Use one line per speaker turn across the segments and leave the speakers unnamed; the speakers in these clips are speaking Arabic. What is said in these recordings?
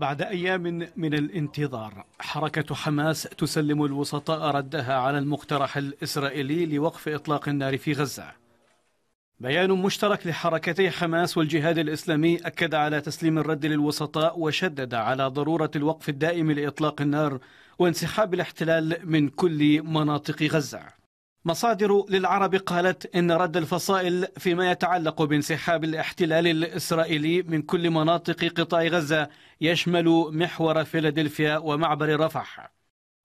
بعد أيام من الانتظار حركة حماس تسلم الوسطاء ردها على المقترح الإسرائيلي لوقف إطلاق النار في غزة بيان مشترك لحركتي حماس والجهاد الإسلامي أكد على تسليم الرد للوسطاء وشدد على ضرورة الوقف الدائم لإطلاق النار وانسحاب الاحتلال من كل مناطق غزة مصادر للعرب قالت إن رد الفصائل فيما يتعلق بانسحاب الاحتلال الإسرائيلي من كل مناطق قطاع غزة يشمل محور فيلادلفيا ومعبر رفح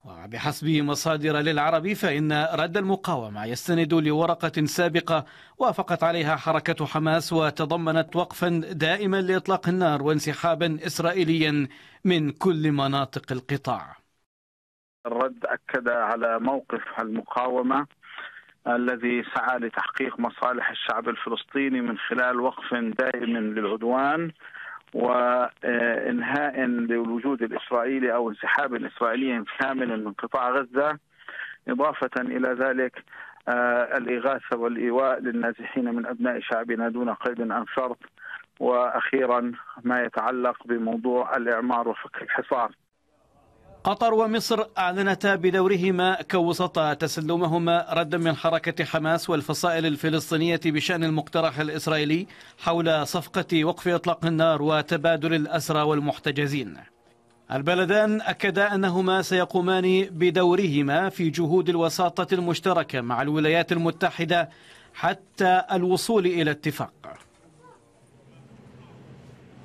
وبحسب مصادر للعرب فإن رد المقاومة يستند لورقة سابقة وافقت عليها حركة حماس وتضمنت وقفا دائما لإطلاق النار وانسحابا إسرائيليا من كل مناطق القطاع
الرد اكد على موقف المقاومه الذي سعى لتحقيق مصالح الشعب الفلسطيني من خلال وقف دائم للعدوان وانهاء للوجود الاسرائيلي او انسحاب اسرائيلي كامل من قطاع غزه اضافه الى ذلك آه، الاغاثه والايواء للنازحين من ابناء شعبنا دون قيد ام شرط واخيرا ما يتعلق بموضوع الاعمار وفك الحصار.
قطر ومصر أعلنتا بدورهما كوسطا تسلمهما ردا من حركة حماس والفصائل الفلسطينية بشأن المقترح الإسرائيلي حول صفقة وقف إطلاق النار وتبادل الأسرى والمحتجزين البلدان أكدا أنهما سيقومان بدورهما في جهود الوساطة المشتركة مع الولايات المتحدة حتى الوصول إلى اتفاق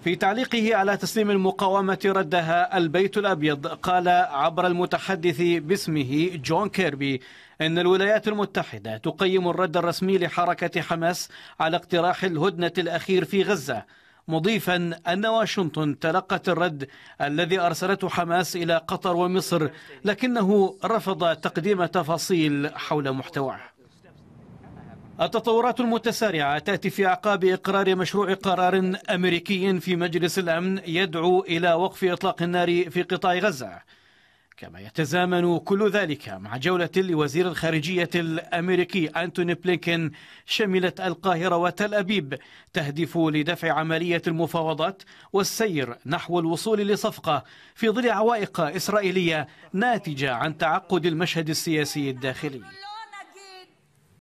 في تعليقه على تسليم المقاومة ردها البيت الأبيض قال عبر المتحدث باسمه جون كيربي أن الولايات المتحدة تقيم الرد الرسمي لحركة حماس على اقتراح الهدنة الأخير في غزة مضيفا أن واشنطن تلقت الرد الذي أرسلته حماس إلى قطر ومصر لكنه رفض تقديم تفاصيل حول محتواه التطورات المتسارعة تأتي في أعقاب إقرار مشروع قرار أمريكي في مجلس الأمن يدعو إلى وقف إطلاق النار في قطاع غزة كما يتزامن كل ذلك مع جولة لوزير الخارجية الأمريكي أنتوني بلينكين شملت القاهرة وتل أبيب تهدف لدفع عملية المفاوضات والسير نحو الوصول لصفقة في ظل عوائق إسرائيلية ناتجة عن تعقد المشهد السياسي الداخلي